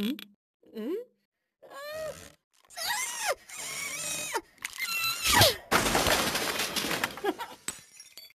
Hum? Hum?